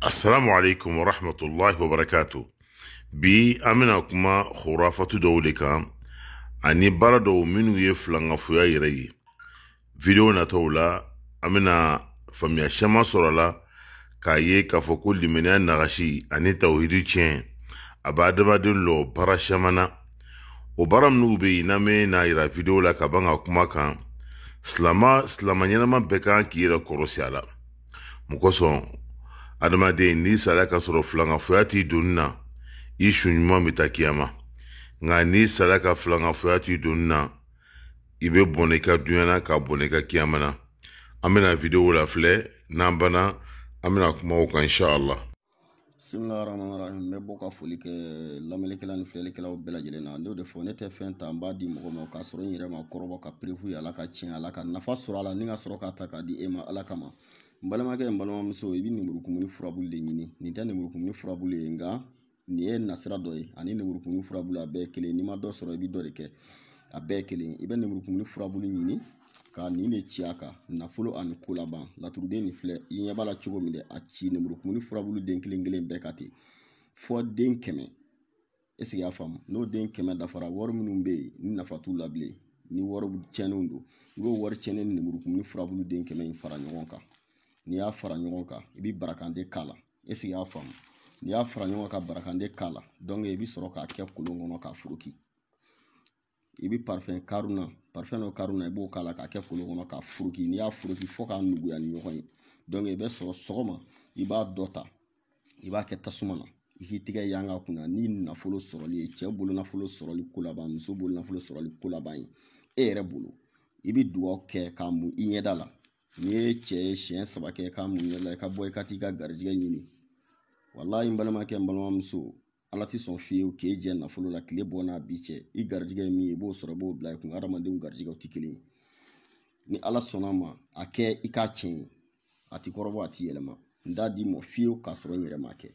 asalamu alaikum wa rahmatullahi wa barakatu. Bi amina kuma khurafatu dɔw de kan ani baara dɔw minnu ye filankafoya yɛrɛ ye. Video nataw la an bɛna faamuya caman sɔrɔ la k'a ye k'a fɔ ko limaniya nagasi ani tawhidi tiɲɛ a b'a adamaden lɔ baara caman na. O baara minnu bɛ yen n'an bɛ n'a yira video la ka ban ka kuma kan, silama silama ɲɛnama kan k'i yɛrɛ kɔrɔsi a la. Mun kosɔn adamaden n'i sala ka sɔrɔ filangafoya t'i donni na i suɲuman be ta kiyama nka n'i sala ka filangafoya t'i donni na i be bɔnɛ i ka duɲana k'a bɔnɛ i ka kiyama na an bena video la filɛ n'an banna an bena kuma o kan inshallah bisimilahi rahmani rahim n bɛ bɔ ka foli kɛ lamɛnnikɛla ni filɛlikɛlaw bɛɛ lajɛlen na n'o de fɔ ne tɛ fɛn ta n b'a di mɔgɔ ma k'a sɔrɔ n yɛrɛ ma kɔrɔbɔ ka perefu ye ala ka tiɲɛ ala ka nafa sɔrɔ a la ni ka sɔrɔ k'a ta k'a di e ma ala kama n balimakɛ n balimamuso i bɛ nemurukumuni furabulu de ɲini nin tɛ nemurukumuni furabulu ye nka nin ye nasira dɔ ye ani nemurukumuni furabulu a bɛɛ ye kelen n'i ma dɔ sɔrɔ i bɛ dɔ de kɛ a bɛɛ ye kelen i bɛ nemurukumuni furabulu ɲini ka nin de ci a kan nafolo ani ko laban laturuden nin filɛ i ɲɛ b'a la cogo min dɛ a ci nemurukumuni furabulu den kelen kelen bɛɛ ka ten fɔ den kɛmɛ esigi y'a faamu n'o den kɛmɛ dafara wari minnu bɛ yen ni nafa t'u la bilen ni wari tiɲɛniw don i b'o wari tiɲɛni ni nemurukumuni furabulu den kɛmɛ in fara ɲɔgɔn kan n'i y'a fara ɲɔgɔn kan i bɛ barakanden k'a la esigi y'a faamu n'i y'a fara ɲɔgɔn kan ka barakanden k'a la i bɛ sɔrɔ k'a kɛ kolon kɔnɔ k'a furuki i bɛ parifɛn karuna parifɛn dɔ karuna i b'o k'a la k'a kɛ kolon kɔnɔ k'a furuki n'i y'a furuki fo k'a nuguya ni ɲɔgɔn ye i bɛ sɔrɔ sɔgɔma i b'a dɔ ta i b'a kɛ tasuma na i k'i tɛgɛ yanga kunna ni nafolo sɔrɔli ye cɛ bolo nafolo sɔrɔli ko laban muso bolo nafolo sɔrɔli ko laban ye e yɛrɛ bolo i bɛ dugawu kɛ k'a mun i ɲɛda la n'i ye cɛ ye siɲɛ saba kɛ i ka mun ɲɛ la i ka bɔ i ka t'i ka garijɛgɛ ɲini walahi n balimakɛ n balimamuso ala ti sɔn fiyewu k'e jɛ nafolo la tile bɔ n'a bi cɛ i garijɛgɛ ye min ye i b'o sɔrɔ i b'o bila i kun hadamadenw garijɛgɛw tɛ kelen ye ni ala sɔnn'a a ma a kɛ i k'a tiɲɛ ye a ti kɔrɔbɔ a ti yɛlɛma n t'a d'i ma fiyewu k'a sɔrɔ n yɛrɛ m'a kɛ.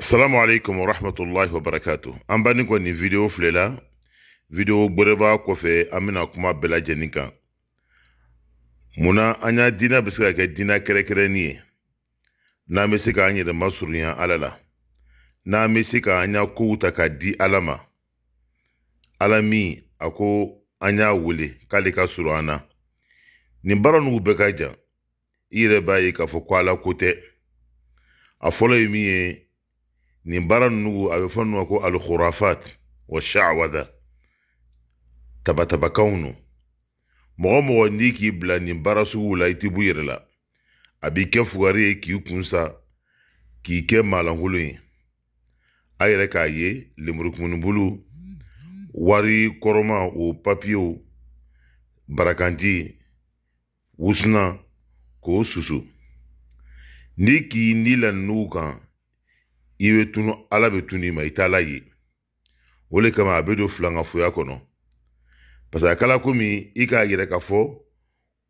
salamu aleykum wa rahmatulahi wa barakatu an b'a nin kɔni video filɛ la video gbɛrɛbaa kɔfɛ an bɛna kuma bɛɛ lajɛlen kan. muna an y'a dina bɛ se ka kɛ diinɛ kɛrɛnkɛrɛnni ye n'an bɛ se an yɛrɛ masurunya ala la n'an bɛ se k'an y'a kow ta k'a di ala ma ala min a ko an y'a wele k'ale ka surun an na nin baara nugu bɛɛ ka jan i yɛrɛ b'a ye k'a fɔ ko ala ko tɛ a fɔlɔ ye min ye nin baara nugu a bɛ fɔ ninnu ma ko wa sha'awada tabatabakanw no mɔgɔ mɔgɔ n'i k'i bila nin baara suguw la i tɛ b'i yɛrɛ la a b'i kɛ fugari ye k'i kun sa k'i kɛ maalankolon ye a yɛrɛ k'a ye lemurukumunibulu wari kɔrɔma o papiyew barakanti wusunan k'o susu n'i k'i ni lanunugu kan i bɛ tunu ala bɛ tunu i ma i t'a la ye o le kama a bɛ don filankafoya kɔnɔ paseke a kɛla komi i k'a yɛrɛ ka fɔ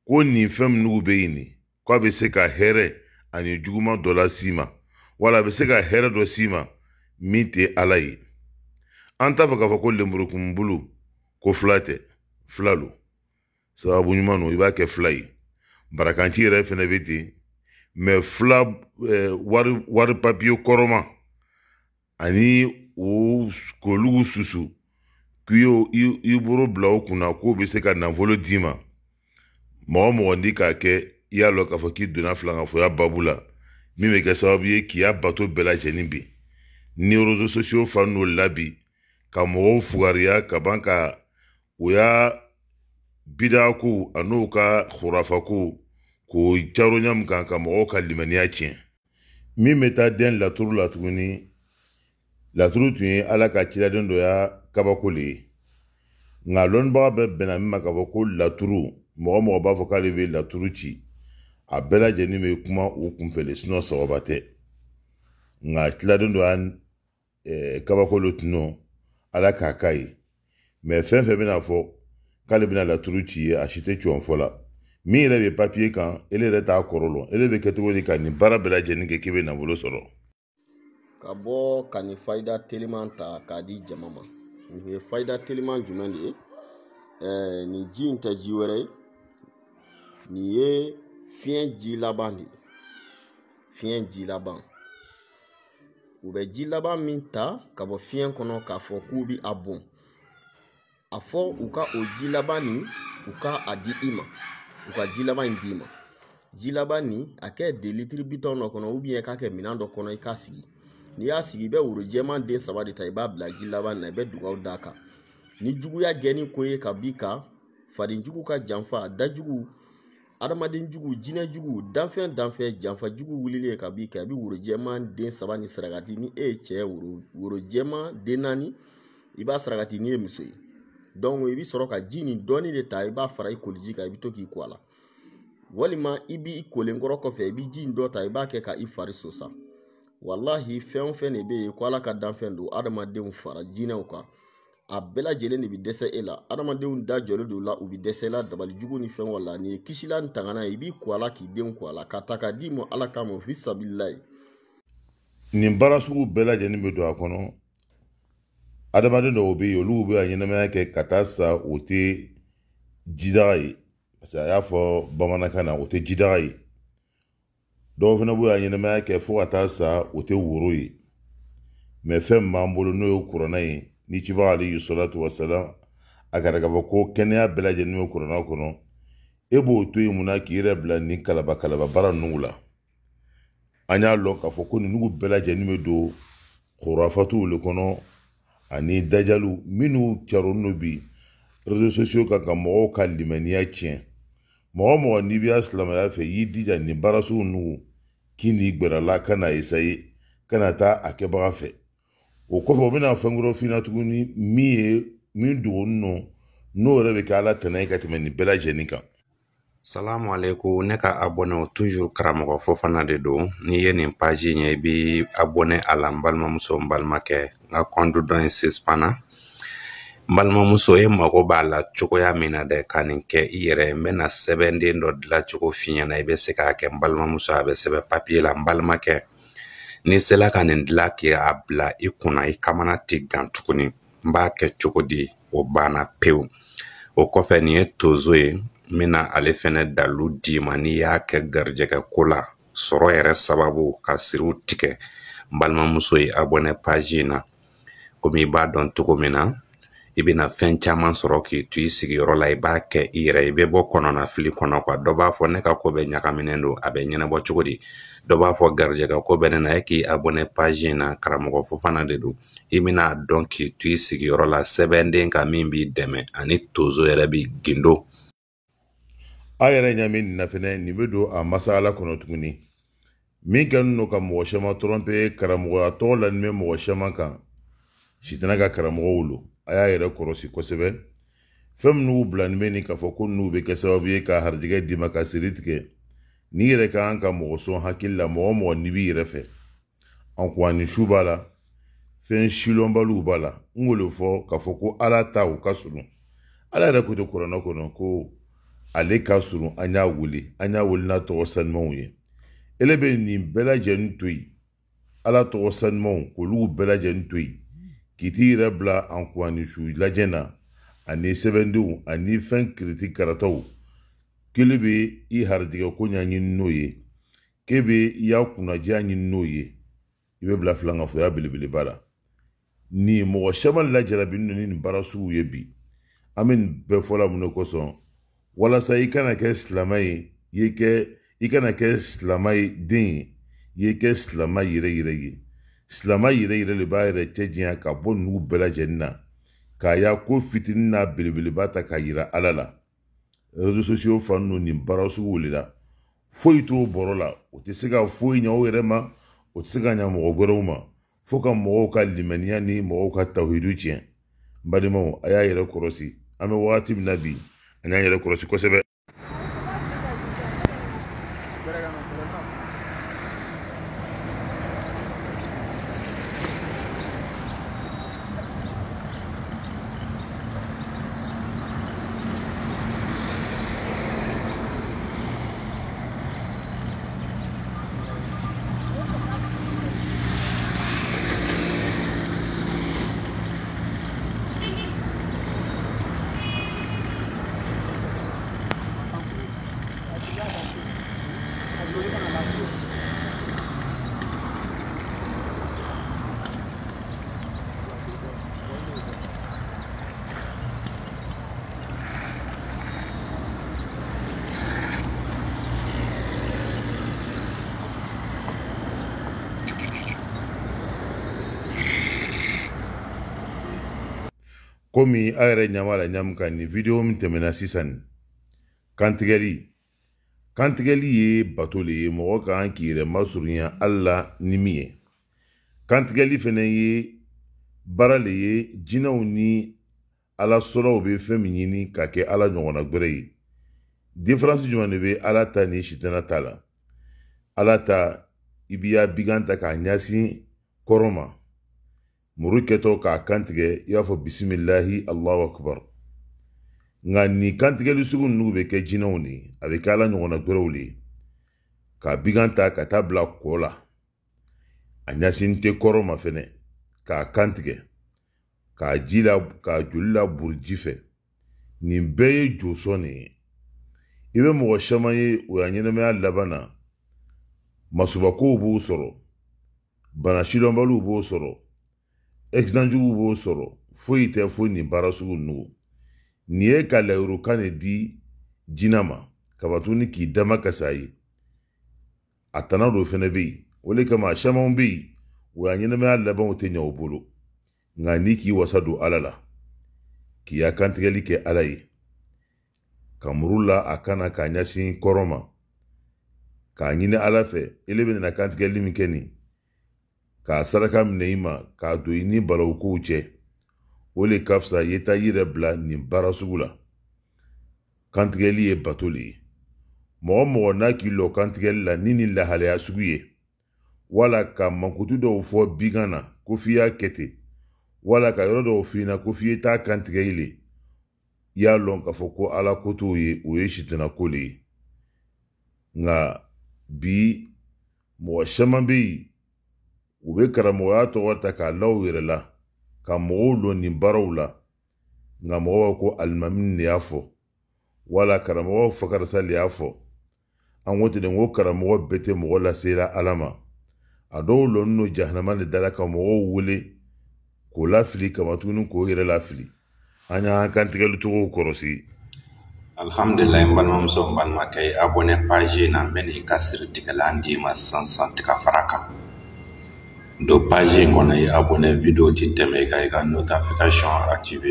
ko nin fɛn minugu bɛ yen nin k'a bɛ se ka hɛrɛ ani juguman dɔ las'i ma wala a bɛ se ka hɛrɛ dɔ s'i ma min tɛ ala ye an t'a fɛ k'a fɔ ko lenburukumunbulu ko fila tɛ fila lo sababu ɲuman no i b'a kɛ fila ye barakanci yɛrɛ fɛnɛ bɛ ten mɛ fila eh, wari wari papiye kɔrɔma ani o k'olugu susu k'i y'o i bolo bila o kunna k'o bɛ se ka nafolo d'i ma mɔgɔ mɔgɔ n'i k'a kɛ i y'a lɔ k'a fɔ k'i donna filankafoya babu la min bɛ kɛ sababu ye k'i y'a bato bɛɛ lajɛlen bin ni réseaux sociaux fan n'o labi ka mɔgɔw fugariya ka ban ka o y'a bidaa ko a n'o ka hurafa ko k'o ɲamu kan ka mɔgɔw ka limaniya tiɲɛ min bɛ taa den laturu la tuguni laturu tun ye ala ka ciladen dɔ ya kabako le ye nka lɔnnibaga bɛɛ bɛnna min ma k'a fɔ ko laturu mɔgɔ mɔgɔ b'a fɔ k'ale bɛ laturu ci a bɛɛ lajɛlen bɛ kuma u kunfɛ de sinɔn sababa tɛ nka ciladen dɔ ya ɛɛ kabako le tunɔ ala k'a k'a ye mɛ fɛn fɛn bɛna fɔ k'ale bɛna laturu ci ye a si tɛ tiɲɛ fɔ la min yɛrɛ bɛ papiye kan ele yɛrɛ t'a kɔrɔ lɔn ele bɛ kɛ cogo di ka nin baara bɛɛ lajɛlen kɛ k'i bɛ nafolo sɔrɔ ka bɔ ka nin fayida teliman ta k'a di jama ma nin ye fayida teliman jumɛn de ye eh, nin ji in tɛ ji wɛrɛ ye nin ye fiɲɛ ji laban de ye fiɲɛ ji laban u bɛ ji laban min ta ka bɔ fiɲɛ kɔnɔ k'a fɔ k'u bi a bon a fɔ u ka o ji laban nin u ka a di i ma u ka ji laban in d'i ma ji laban nin a kɛ de litiri bitɔn dɔ kɔnɔ k'a kɛ minan dɔ kɔnɔ i k'a sigi n'i y'a sigi i bɛ woro jɛman den saba de ta i b'a bila ji laban na i bɛ dugawu d'a kan ni juguya gɛnni ko ye ka b'i kan fadenjugu ka janfa dajugu adamadenjugu jinɛjugu danfɛn danfɛn janfa jugu wulilen ka b'i kan i bɛ woro jɛman den saba ni sarakati ni e ye cɛ ye woro woro jɛman den naani i b'a sarakati n'i e ye muso ye donc i bɛ sɔrɔ ka ji nin dɔɔni de ta i b'a fara i koliji kan i bɛ to k'i ko a la walima i b'i kolenkɔrɔ kɔfɛ i bɛ ji in dɔ ta i b'a kɛ ka i fari sosa walahi fɛn o fɛn de bɛ yen ko ala ka danfɛn don adamadenw fara jinɛw kan a bɛɛ lajɛlen de bɛ dɛsɛ e la adamadenw da jɔlen don la u bɛ dɛsɛ e la dabalijugu ni fɛn wala nin ye kisila ni tangana ye i b'i ko ala k'i denw ko ala ka ta ka di ma ala kama fi sabila nin baara sugu bɛɛ lajɛlen bɛ don a kɔnɔ adamaden dɔw bɛ yen olu bɛ ka ɲɛnamaya kɛ ka taa sa o tɛ jidaga ye parce que a y'a fɔ bamanankan na o tɛ jidaga ye dɔw fana b'u y'a ɲɛnamaya kɛ fo ka taa sa o tɛ woro ye mɛ fɛn min b'an bolo n'o ye kuranna ye ni cibaga alihi salatu wasalam a kɛra k'a fɔ ko kɛnɛya bɛɛ lajɛlen bɛ kuranna kɔnɔ e b'o to yen mun na k'i yɛrɛ bila nin kalaba kalaba baara ninnu la an y'a lɔn k'a fɔ ko ninnu bɛɛ lajɛlen bɛ don kurafatuw le kɔnɔ ani dajaliw minnu cɛrɔnnen don bi réseaux sociaux kan ka mɔgɔw ka limaniya tiɲɛ mɔgɔ mɔgɔ n'i b'i ka silamɛya fɛ i y'i dija nin baara sugu ninnu k'i n'i gbɛrɛla ka na esaye ka na taa a kɛbaga fɛ o kɔfɛ o bɛna fɛn wɛrɛ f'i ɲɛna tuguni min ye min dogolen don n'o yɛrɛ bɛ kɛ ala tana ye ka tɛmɛ nin bɛɛ lajɛlen kan. salamu aleykum ne ka abɔnɛw toujours karamɔgɔ fo fana de don n'i ye nin paji in i bɛ abɔnɛ a la n balimamuso n balimakɛ n ka kɔnti dɔ in sesipana n balimamuso e mago b'a la cogoya min na dɛ ka nin kɛ i yɛrɛ n bɛna sɛbɛnden dɔ dilacogo fiɲɛna i bɛ se k'a kɛ n balimamuso a bɛ sɛbɛ papiye la n balimakɛ n'i sela ka nin dilan k'i a bila i kunna i kamana ti gan tuguni n b'a kɛ cogo di o banna pewu o kɔfɛ nin ye tozo ye n bɛna ale fɛnɛ dalu d'i ma n'i y'a kɛ garijɛgɛ la sɔrɔ yɛrɛ sababu ka siriw tigɛ n balimamuso ye abɔnɛ paji na komi i b'a dɔn cogo min na i bɛna fɛn caman sɔrɔ k'i to i sigiyɔrɔ la i b'a kɛ i yɛrɛ i bɛ bɔ kɔnɔnafili kɔnɔ kuwa dɔ b'a fɔ ne ka ko bɛɛ ɲagaminen don a bɛ ɲɛnabɔ cogo di dɔ b'a fɔ garijɛ ka ko bɛ ne na e k'i abonné page na karamɔgɔ Fofana de don i bɛna dɔn k'i to i sigiyɔrɔ la sɛbɛnden kan min b'i dɛmɛ ani tonso yɛrɛ b'i gindo. a yɛrɛ ɲɛ bɛ na fɛnɛ nin bɛ don a masala kɔnɔ tuguni min kɛlen don ka mɔgɔ caman tromper karamɔgɔya tɔgɔ lanin bɛ mɔgɔ caman kan sitanɛ ka karamɔgɔw lo. a y'a yɛrɛ kɔlɔsi kosɛbɛ fɛn minnu b'u bila nin bɛ nin k'a fɔ ko ninnu bɛ kɛ sababu ye ka harijɛgɛ d'i ma ka siri tigɛ n'i yɛrɛ ka kan ka mɔgɔ sɔn hakili la mɔgɔ o mɔgɔ n'i b'i yɛrɛ fɛ ankuani su b'a la fɛn silɔnbaliw b'a la n k'o de fɔ k'a fɔ ko ala ta o ka surun ala yɛrɛ ko to kuranɛ kɔnɔ ko ale ka surun an y'a wele an y'a wele n'a tɔgɔ sanumanw ye ele bɛ nin bɛɛ lajɛlen to yen ala tɔgɔ sanumanw k'olu bɛɛ lajɛlen to yen k'i t'i yɛrɛ bila ankuani su lajɛ na ani sɛbɛndenw ani fɛn kiriti karataw kele bɛ i harijɛgɛ ko ɲɛɲini n'o ye k'e bɛ i y'a kunnadiya ɲini n'o ye i bɛ bila filankafoya belebeleba la nin mɔgɔ caman lajarabilen don ni nin baara sugu ye bi an bɛ nin bɛɛ fɔla mun de kosɔn walasa i kana kɛ silamɛ ye i kɛ i kana kɛ silamɛ den ye i ye kɛ silamɛ yɛrɛ yɛrɛ ye silama yɛrɛ yɛrɛ de b'a yɛrɛ cɛ janya ka bɔ nugu bɛɛ lajɛlen na k'a y'a ko fitinin n'a belebeleba ta k'a yira ala la réseaux sociaux fan ninnu nin baara sugu wulila foyi t'o bɔrɔ la o tɛ se ka foyi ɲɛ o yɛrɛ ma o tɛ se ka ɲɛ mɔgɔ wɛrɛw ma fo ka mɔgɔw ka limaniya ni mɔgɔw ka tahidu tiɲɛ n balimaw a y'a yɛrɛ kɔlɔsi an bɛ wagati min na bi an y'an yɛrɛ kɔlɔsi kosɛbɛ komi a yɛrɛ ɲama la ɲamu kan ni video min tɛmɛna sisan kantigɛli kantigɛli ye bato le ye mɔgɔ kan k'i yɛrɛ masurunya hali la ni min ye kantigɛli fɛnɛ ye baara le ye jinɛw ni ala sɔrɔw bɛ fɛn min ɲini ka kɛ ala ɲɔgɔnna gwɛrɛ ye diferansi juman de bɛ ala ta ni sitana ta la ala ta i b'i ya bigan ta k'a ɲasin kɔrɔ ma muru kɛtɔ k'a kantigɛ i b'a fɔ bisimilahi allahu akbar nka nin kantigɛli sugu ninnu bɛ kɛ jinɛw de ye a bɛ kɛ ala ɲɔgɔnna gwɛrɛw de ye ka bigan ta ka taa bila kɔ la a ɲasin tɛ kɔrɔ ma fɛnɛ k'a kantigɛ k'a ji la k'a joli laburu ji fɛ nin bɛɛ ye josɔn de i bɛ mɔgɔ caman ye o y'a ɲɛnɛmaya laban na masubakow b'o sɔrɔ bana sidɔnbaliw b'o sɔrɔ accident jugu b'o sɔrɔ foyi tɛ fo nin baara sugu ninnu nin ye ka layirukan de di jina ma kabatuguni k'i dama kasa a ye a tana dɔ fɛnɛ bɛ yen o de kama a caman bɛ yen o y'a ɲɛnamaya labanw tɛ ɲɛ o bolo nka n'i k'i wasa don ala la k'i y'a kantigɛli kɛ ala ye ka muru la a kan k'a ɲɛsin kɔrɔ ma k'a ɲini ala fɛ ele bɛ nana kantigɛli min kɛ nin k'a saraka minɛ i ma k'a don i ni balawukow cɛ o le ka fisa i ta i yɛrɛ bila nin baara sugu la kantigɛli ye bato le ye mɔgɔ mɔgɔ n'a k'i lɔ kantigɛli la ni nin lahalaya sugu ye wala ka mankutu dɔw fɔ bigan na ko f'i y'a kɛ ten wala ka yɔrɔ dɔw f'i ɲɛna ko f'i ye taa kantigɛ i le i y'a lɔn k'a fɔ ko ala ko t'o ye o ye sitanako le ye nka bi mɔgɔ caman bɛ yen u bɛ karamɔgɔya tɔgɔ ta k'a la u yɛrɛ la ka mɔgɔw lɔ nin baaraw la nka mɔgɔw ko alimami de y'a fɔ wala karamɔgɔ fakarisa de y'a fɔ an ko ten ko karamɔgɔ bɛɛ tɛ mɔgɔ lasera ala ma a dɔw lɔnnen don jahanama de dala ka mɔgɔw wele k'o lafili kama tuguni k'o yɛrɛ lafili an y'an kantigɛli cogow kɔrɔsi. alhamdulilayi n balimamuso n balimakɛ i abonné page na n bɛ n'i ka siritigɛlan d'i ma sisan tiga fara kan. do page in kɔnɔ i abɔnɛ video ti tɛmɛ i kan i ka notification active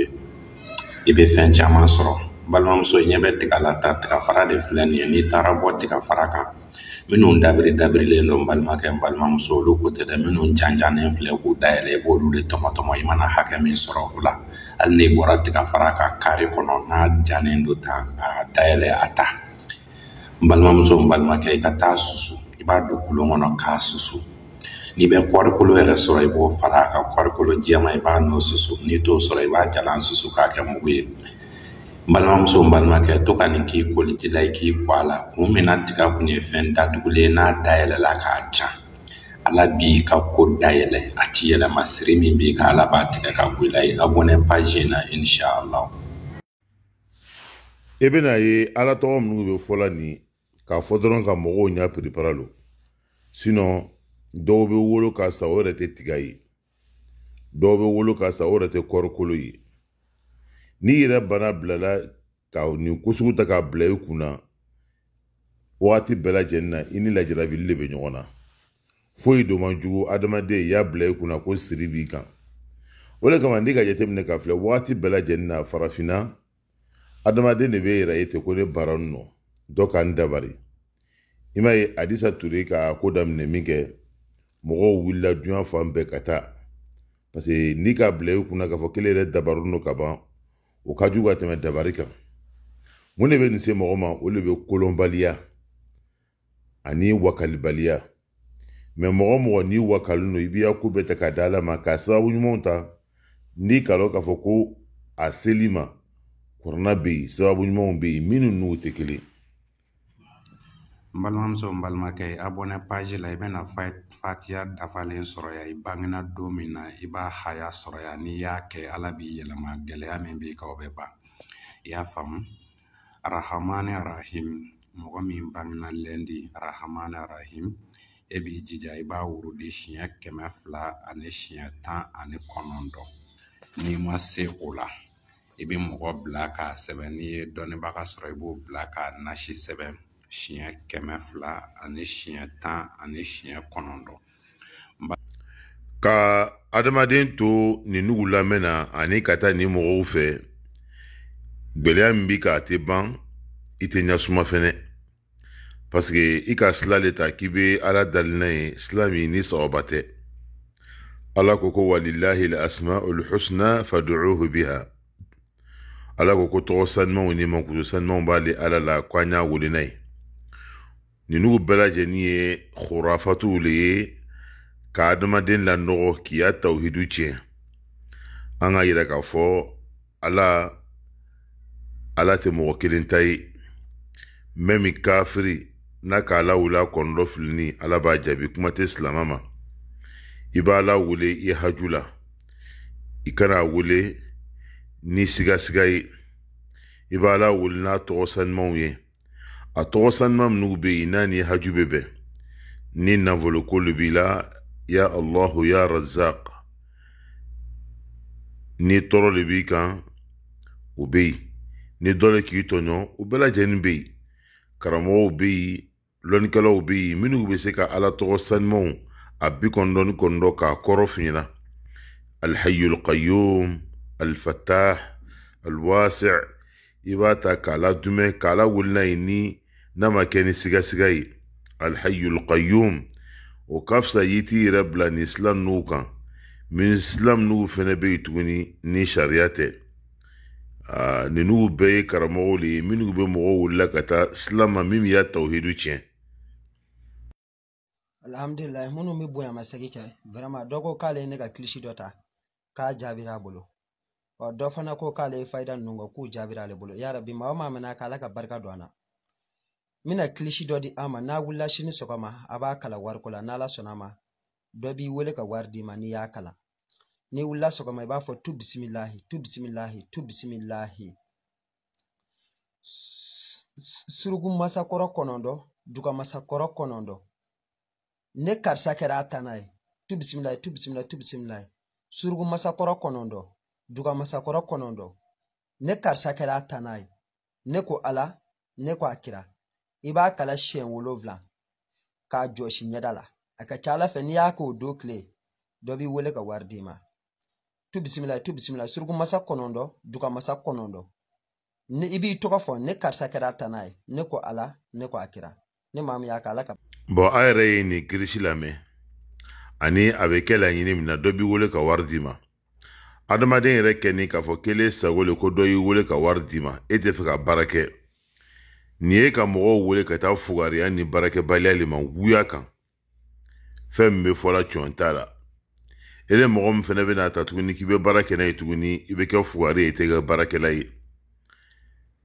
i bɛ fɛn caman sɔrɔ n balimamuso ɲɛ bɛ tiga la ta tigafara de filɛ nin ye n'i taara bɔ tigafara kan minnu dabiri dabirilen don balimakɛ n balimamuso olu ko tɛ dɛ minnu janjanen filɛ k'u dayɛlɛ i b'olu de tɔmɔ i mana hakɛ min sɔrɔ o la hali n'i bɔra tigafara kan kari kɔnɔ n'a janen don tan a oh dayɛlɛ a ta n balimamuso n balimakɛ i ka taa susu i b'a don kolon kɔnɔ k'a susu n'i bɛ kɔrikolo yɛrɛ sɔrɔ i b'o fara a kan kɔrikolo jɛma i b'a n'o susu n'i t'o sɔrɔ i b'a jalan susu k'a kɛ mugu ye n balimamuso balimakɛ to ka nin k'i koli la i k'i kɔ a la kun min na tiga kun ye fɛn datugulen n'a dayɛlɛla k'a ca ala b'i ka ko dayɛlɛ a ti yɛlɛma siri min b'i ka ala b'a tigɛ ka bɔ i la i abonɛ paji in na inshallah i bɛna ye ala tɔgɔ minnu bɛ fɔla nin k'a fɔ dɔrɔn ka mɔgɔw ɲɛ piripara lo sinɔn dɔw bɛ wolo ka sa o yɛrɛ tɛ tiga ye dɔw bɛ wolo ka sa o yɛrɛ tɛ kɔrikolo ye n'i yɛrɛ bana bilala ka nin ko sugu ta k'a bila i kunna wagati bɛɛ lajɛlen na i ni lajarabili de bɛ ɲɔgɔn na foyi don man jugu adamaden y'a bila i kunna ko siri b'i kan o de kama ne ka jateminɛ k'a filɛ wagati bɛɛ lajɛlen na farafinna adamaden de bɛ yɛrɛ ye ten ko ne bara n nɔ dɔ ka dabari i m'a ye adisa ture ka ko daminɛ min kɛ mɔgɔw wulila duyan fan bɛɛ ka taa parce ni ka bila i kunna k'a fɔ kelen yɛrɛ dabaru ka ban o ka jugu ka tɛmɛ dabari kan mun de bɛ nin se mɔgɔ ma o de bɛ kolonbaliya ani wakalibaliya mɛ mɔgɔ mɔgɔ n'i wakalin don i b'i ka ko bɛɛ ta k'a da ala ma k'a sababu ɲumanw ta n'i ka dɔn k'a fɔ ko a seli ma kɔrɔna bɛ yen sababu ɲumanw bɛ yen minnu n'u tɛ kelen N balimamuso n balimakɛ a bɔnɛ la i bɛna fatiya dafalen sɔrɔ yan i bangena don min na e i e b'a haya sɔrɔ n'i y'a kɛ ala b'i yɛlɛma gɛlɛya min b'i ka o bɛ ban i y'a faamu arahamani rahim mɔgɔ min bangena lɛndi arahamani arahimi e b'i jija i e b'a wurudi siɲɛ kɛmɛ fila ani siɲɛ tan ani kɔnɔntɔn n'i ma se o la i bɛ mɔgɔ bila k'a sɛbɛn n'i ye dɔnnibaga sɔrɔ i b'o bila k'a nasi sɛbɛn siɲɛ kɛmɛ fila ani siɲɛ tan ani siɲɛ kɔnɔntɔn ka adamaden to ninnugu lamɛn na ani ka taa nin mɔgɔw fɛ gwɛlɛya min bi k'a tɛ ban i tɛ ɲasuma fɛnɛ paseke i ka sila le ta k'i be ala dalina ye sila min ni sababa tɛ ala ko ko walilahi lasmaul husna faduuhu biha ala ko ko tɔgɔ sanumanw ni mankutu sanumanw b'ale ala la ko an y'a wele na ye Ninnu bɛɛ lajɛlen ye khurafatuw le ye ka adamaden lanɔgɔ k'i ya tawhidu tiɲɛ an ka yira k'a fɔ ala ala tɛ mɔgɔ kelen ta ye mɛ min kafiri n'a ka ala wuli a kɔnɔdɔ filini ala b'a jaabi kuma tɛ silama ma i b'a ala wele i haju la i kana wele ni sigasiga ye i b'a ala wele n'a tɔgɔ sanumanw ye a tɔgɔ sanuman minnu bɛ yen n'a ni haju bɛ bɛn ni nafoloko de b'i la ya allahu ya razak ni tɔɔrɔ de b'i kan o bɛ yen ni dɔ de k'i tɔɲɔ o bɛɛ lajɛlen bɛ yen karamɔgɔw bɛ yen lɔnnikɛlaw bɛ yen minnu bɛ se ka ala tɔgɔ sanumanw a bi kɔnɔntɔn ni kɔnɔntɔn k'a kɔrɔ f'i ɲɛna alihayul qayyum alifatah alwasi i b'a ta k'a ladumɛn k'a lawuli n'a ye ni nama keni sigasiga ye alhayu lqayum o ka yiti yɛrɛ bila ni silam nuu kan min silam nugu fɛnɛ be yen tuguni ni sariya tɛ ni bɛɛ ye karamɔgɔw le ye minnu be mɔgɔw wulila ka taa silam ma min y'a tawhidu tiɲɛ alhamdulilahi minnu be bonyamasegi kɛ vraiment dɔ ko k'ale ye ne ka kilisi dɔ ta k'a jaabira bolo ɔ dɔ fana ko k'ale ye fayida nunu kɔ k'u jaabira ale bolo yarabi ma ma min'a ka ka barika don an na mina bɛna kilisi dɔ di an ma n'a wulila sini sɔgɔma a b'a kala wariko la n'Ala sɔnn'a ma dɔ b'i wele ka wari d'i ma n'i y'a kalan n'i wulila sɔgɔma i b'a fɔ tu bisimilahi tu bisimilahi tu bisimilahi suruku masakɔrɔ kɔnɔntɔn dugamasakɔrɔ kɔnɔntɔn ne karisa kɛra a tanna ye tu bisimilahi tu bisimilahi tu bisimilahi suruku masakɔrɔ kɔnɔntɔn dugamasakɔrɔ kɔnɔntɔn ne karisa kɛra a tanna ye ne ko Ala ne ko a kira i b'a kala siɲɛ wolonwula k'a jɔsi ɲɛda la a ka ca ala fɛ n'i y'a k'o don kile dɔ b'i wele ka wari d'i ma tu bisimila tu bisimila suruku masa kɔnɔntɔn duga masa kɔnɔntɔn ni i b'i tɔgɔ fɔ ne karisa kɛra ta n'a ye ne ko ala ne ko a kira ne maa min y'a kɛ ka. bɔn a yɛrɛ ye nin kirisi lamɛn ani a bɛ kɛ laɲini min na dɔ b'i wele ka wari d'i ma adamaden yɛrɛ kɛ ni k'a fɔ kelen sago le ko dɔ y'i wele ka wari d'i ma e tɛ fɛ ka baara kɛ nin ye ka mɔgɔw wele ka taa fugariya ni baarakɛbaliya le ma wuya kan fɛn min be fɔla cɔn t'a la i e ni mɔgɔ min fɛnɛ bena ta tuguni k'i be baara kɛ n'a ye tuguni i be kɛ fugari ye i tɛ kɛ baarakɛla ye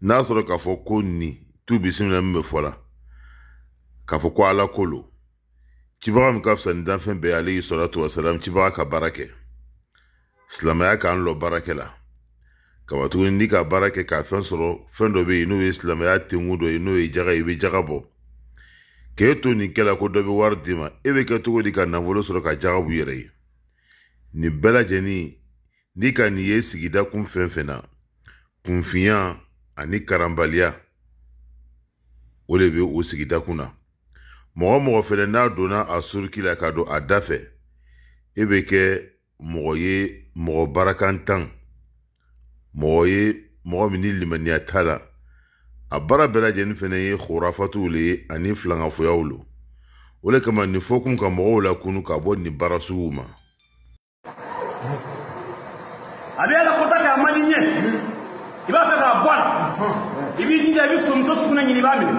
n'a sɔrɔ k'a fɔ ko ni tu bisimila min be fɔla k'a fɔ ko ala ko lo cibaga min ka fisa ni danfɛn bɛɛ ye ale y'i cibaga ka baara kɛ silamaya k'an lɔ baarakɛ la kabatuguni n'i ka baara kɛ ka fɛn sɔrɔ fɛn dɔ bɛ yen n'o ye silamɛya tengu dɔ ye n'o ye jaga i bɛ jaga bɔ k'e to nin kɛla ko dɔ bɛ wari d'i ma e bɛ kɛ cogo di ka nafolo sɔrɔ ka jaga b'u yɛrɛ ye nin bɛɛ lajɛlen n'i ka nin ye sigida kun fɛn fɛn na kunfinya ani karanbaliya o de bɛ o sigida kun na mɔgɔ mɔgɔ fɛnɛ n'a donna a suruki la ka don a da fɛ e bɛ kɛ mɔgɔ ye mɔgɔ barakan tan mɔgɔ ye mɔgɔ min ni limaniya t'a la a baara bɛɛ lajɛlen fɛnɛ ye khurafatuw le ye ani filangafoyaw lo o le kama nin fɔ kun ka mɔgɔw lakunu ka bɔ nin baara suguw ma a bɛ ala kota k'a man di ɲɛ i b'a fɛ k'a bɔ a la i b'i jija i bɛ somuso sugunɛ ɲini i b'a minɛ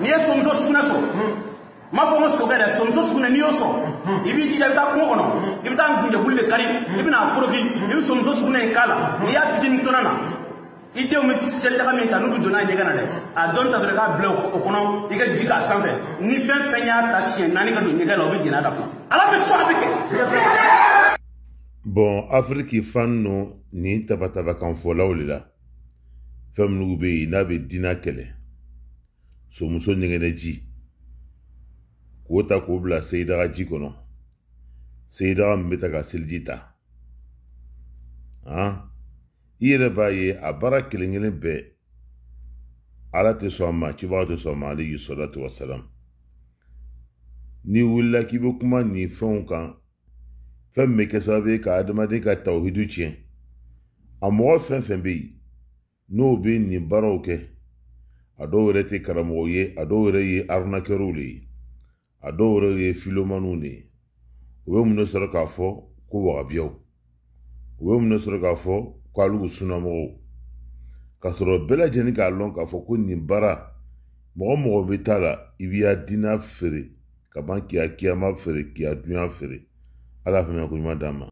n'i ye somuso sugunɛ sɔrɔ ma fɔ ko sokɛ dɛ somuso sugunɛ n'i y'o sɔrɔ i b'i jija i bɛ taa kungo kɔnɔ i bɛ taa gunjɛbulu de kari i bɛ n'a foroki i bɛ somuso sugunɛ in k'a la n'i y'a fitinin tɔnɔ na i denw bɛ selidaga min ta n'olu donna a ɲɛgɛn na dɛ a dɔn ta dɔrɔn i k'a bila o kɔnɔ i ka ji k'a sanfɛ ni fɛn fɛn y'a ta siɲɛ naani ka don ɲɛgɛn na o bɛ jɛn'a la kuma ala bɛ sɔn a bɛ kɛ. bɔn afiriki fan nɔ nin tabatabakan fɔlaw de la fɛn minnu bɛ yen n'a bɛ diinɛ kɛlɛ somuso ɲɛgɛnɛ ji k'o ta k'o bila seyidaga ji kɔnɔ seyidaga min bɛ ta ka seliji ta i yɛrɛ b'a ye a baara kelen kelen bɛɛ ala tɛ sɔn a ma cibaga tɛ sɔn a ma ale yi wa salam n'i wulila k'i bɛ kuma nin fɛnw kan fɛn min bɛ kɛ sababu ye ka adamaden ka tawhidu tiɲɛ a mɔgɔ fɛn fɛn bɛ yen n'o bɛ nin baaraw kɛ a dɔw yɛrɛ tɛ karamɔgɔ ye a dɔw yɛrɛ ye arnaqueurs de ye a dɔw yɛrɛ ye filomaniw de ye u bɛ mun de sɔrɔ k'a fɔ ko wagabiyaw u bɛ mun de sɔrɔ k'a fɔ ko alugu sunamɔgɔw k'a sɔrɔ bɛɛ lajɛlen k'a lɔn k'a fɔ ko nin baara mɔgɔ mɔgɔ bɛ t'a la i b'i ya diinɛ feere ka ban k'i ya kiyama feere k'i ya dunya feere ala fana ko ɲuman d'a ma